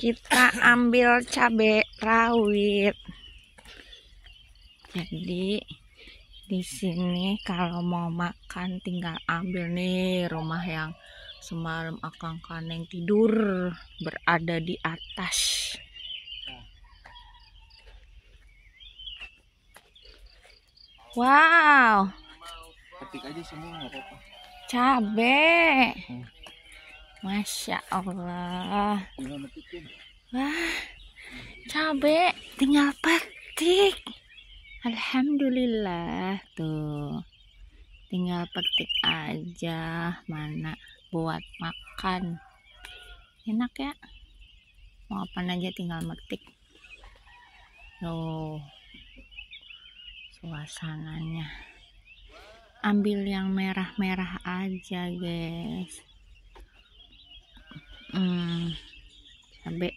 kita ambil cabai rawit jadi di sini kalau mau makan tinggal ambil nih rumah yang semalam akang kaneng tidur berada di atas wow cabe hmm. Masya Allah. Wah, cabe tinggal petik. Alhamdulillah tuh. Tinggal petik aja mana buat makan. Enak ya. Mau apa aja tinggal metik. Tuh. Suasananya. Ambil yang merah-merah aja, guys. um, tạm biệt